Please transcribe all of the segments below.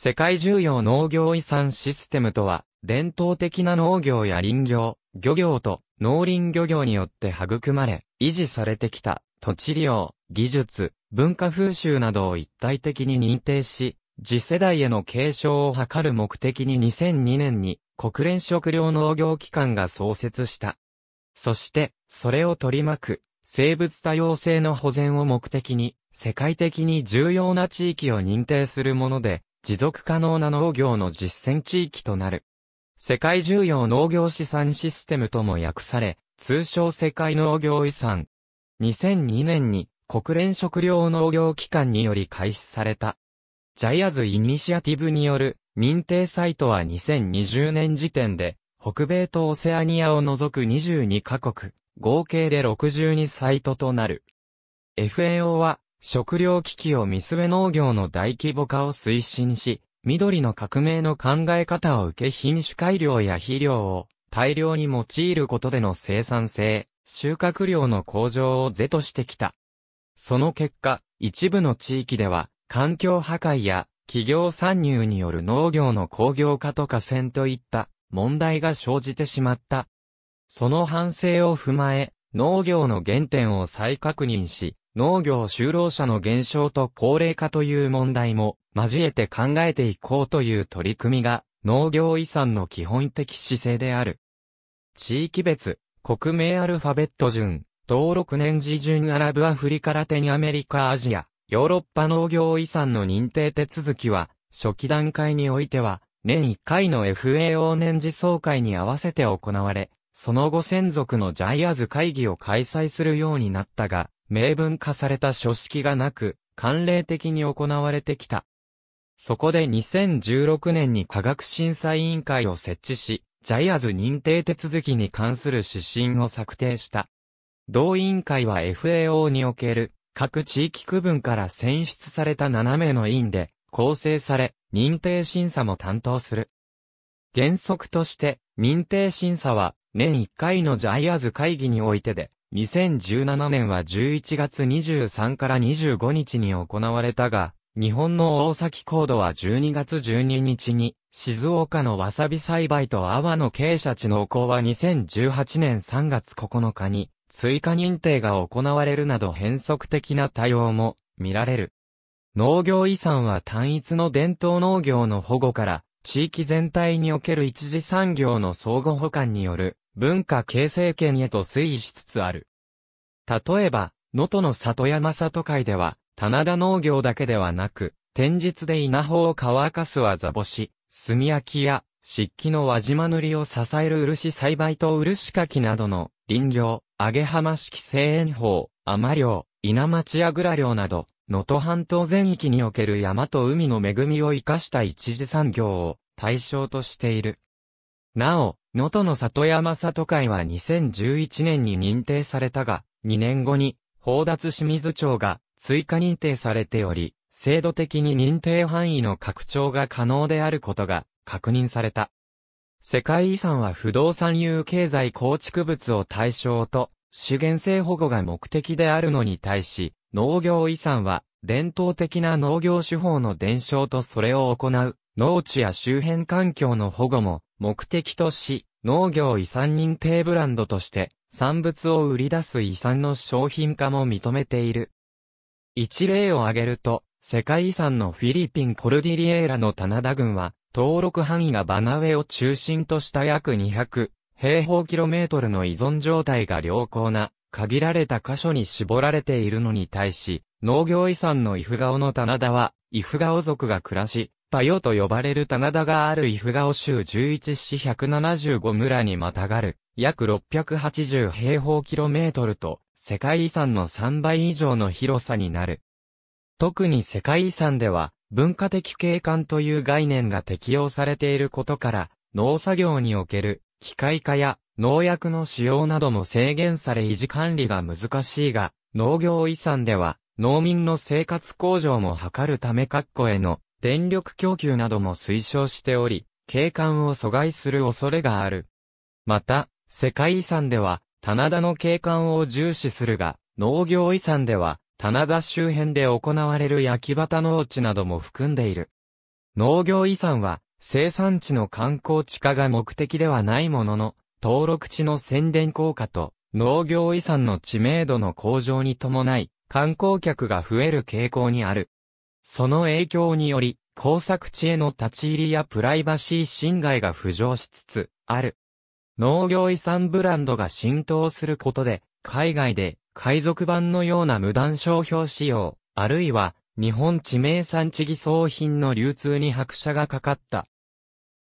世界重要農業遺産システムとは、伝統的な農業や林業、漁業と農林漁業によって育まれ、維持されてきた土地利用、技術、文化風習などを一体的に認定し、次世代への継承を図る目的に2002年に国連食糧農業機関が創設した。そして、それを取り巻く生物多様性の保全を目的に世界的に重要な地域を認定するもので、持続可能な農業の実践地域となる。世界重要農業資産システムとも訳され、通称世界農業遺産。2002年に国連食糧農業機関により開始された。ジャイアズイニシアティブによる認定サイトは2020年時点で、北米とオセアニアを除く22カ国、合計で62サイトとなる。FAO は食料危機を見据え農業の大規模化を推進し、緑の革命の考え方を受け品種改良や肥料を大量に用いることでの生産性、収穫量の向上を是としてきた。その結果、一部の地域では、環境破壊や企業参入による農業の工業化とか戦といった問題が生じてしまった。その反省を踏まえ、農業の原点を再確認し、農業就労者の減少と高齢化という問題も交えて考えていこうという取り組みが農業遺産の基本的姿勢である。地域別、国名アルファベット順、登録年次順アラブアフリカラテンアメリカアジア、ヨーロッパ農業遺産の認定手続きは、初期段階においては、年1回の FAO 年次総会に合わせて行われ、その後専属のジャイアーズ会議を開催するようになったが、明文化された書式がなく、慣例的に行われてきた。そこで2016年に科学審査委員会を設置し、ジャイアズ認定手続きに関する指針を策定した。同委員会は FAO における各地域区分から選出された7名の委員で構成され、認定審査も担当する。原則として、認定審査は年1回のジャイアズ会議においてで2017年は11月23から25日に行われたが、日本の大崎高度は12月12日に、静岡のわさび栽培と阿波の傾斜地の港は2018年3月9日に、追加認定が行われるなど変則的な対応も見られる。農業遺産は単一の伝統農業の保護から、地域全体における一次産業の相互補完による文化形成圏へと推移しつつある。例えば、能登の里山里海では、棚田農業だけではなく、天日で稲穂を乾かす技干し、炭焼きや、漆器の輪島塗りを支える漆栽培と漆かきなどの、林業、揚浜式製塩法、甘漁、稲町やぐら漁など、能登半島全域における山と海の恵みを生かした一次産業を対象としている。なお、能登の里山里会は2011年に認定されたが、2年後に、宝達清水町が追加認定されており、制度的に認定範囲の拡張が可能であることが確認された。世界遺産は不動産有経済構築物を対象と、資源性保護が目的であるのに対し、農業遺産は伝統的な農業手法の伝承とそれを行う、農地や周辺環境の保護も目的とし、農業遺産認定ブランドとして、産物を売り出す遺産の商品化も認めている。一例を挙げると、世界遺産のフィリピンコルディリエーラの棚田郡は、登録範囲がバナウェを中心とした約200平方キロメートルの依存状態が良好な、限られた箇所に絞られているのに対し、農業遺産のイフガオの棚田は、イフガオ族が暮らし、パヨと呼ばれる棚田があるイフガオ州11市175村にまたがる、約680平方キロメートルと、世界遺産の3倍以上の広さになる。特に世界遺産では、文化的景観という概念が適用されていることから、農作業における、機械化や、農薬の使用なども制限され維持管理が難しいが、農業遺産では、農民の生活向上も図るため括弧への電力供給なども推奨しており、景観を阻害する恐れがある。また、世界遺産では、棚田の景観を重視するが、農業遺産では、棚田周辺で行われる焼き畑農地なども含んでいる。農業遺産は、生産地の観光地化が目的ではないものの、登録地の宣伝効果と、農業遺産の知名度の向上に伴い、観光客が増える傾向にある。その影響により、工作地への立ち入りやプライバシー侵害が浮上しつつある。農業遺産ブランドが浸透することで、海外で海賊版のような無断商標使用、あるいは日本地名産地偽装品の流通に拍車がかかった。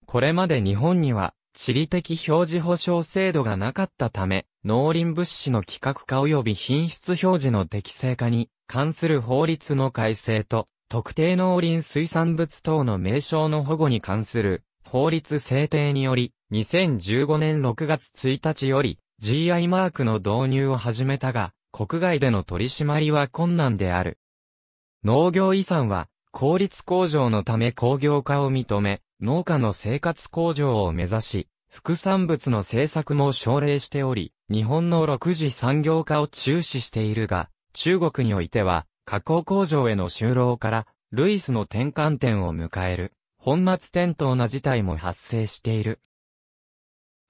これまで日本には地理的表示保障制度がなかったため、農林物資の規格化及び品質表示の適正化に関する法律の改正と特定農林水産物等の名称の保護に関する法律制定により、2015年6月1日より GI マークの導入を始めたが、国外での取り締まりは困難である。農業遺産は、効率向上のため工業化を認め、農家の生活向上を目指し、副産物の政策も奨励しており、日本の6次産業化を注視しているが、中国においては、加工工場への就労から、ルイスの転換点を迎える、本末転倒な事態も発生している。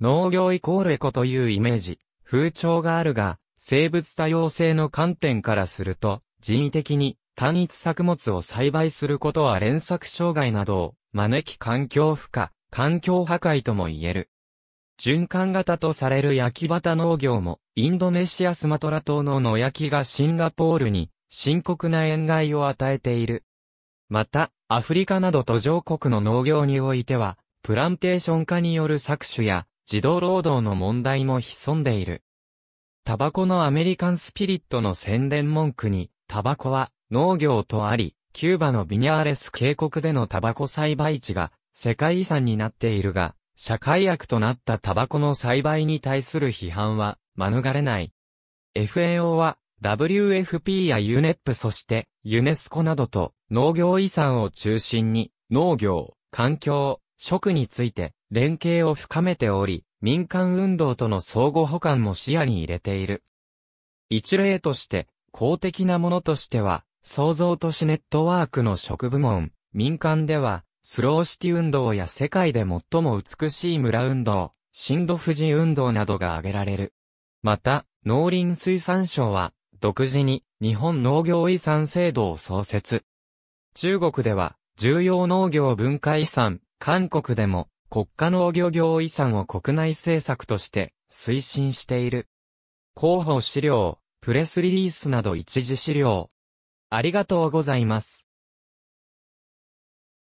農業イコールエコというイメージ、風潮があるが、生物多様性の観点からすると、人為的に単一作物を栽培することは連作障害などを招き環境負荷、環境破壊とも言える。循環型とされる焼き畑農業も、インドネシアスマトラ島の野焼きがシンガポールに深刻な塩害を与えている。また、アフリカなど途上国の農業においては、プランテーション化による搾取や、児童労働の問題も潜んでいる。タバコのアメリカンスピリットの宣伝文句に、タバコは農業とあり、キューバのビニャーレス渓谷でのタバコ栽培地が世界遺産になっているが、社会悪となったタバコの栽培に対する批判は免れない。FAO は WFP や UNEP そしてユネスコなどと農業遺産を中心に農業、環境、食について連携を深めており、民間運動との相互補完も視野に入れている。一例として、公的なものとしては、創造都市ネットワークの食部門、民間では、スローシティ運動や世界で最も美しい村運動、新土富士運動などが挙げられる。また、農林水産省は、独自に日本農業遺産制度を創設。中国では重要農業文化遺産、韓国でも国家農業業遺産を国内政策として推進している。広報資料、プレスリリースなど一時資料。ありがとうございます。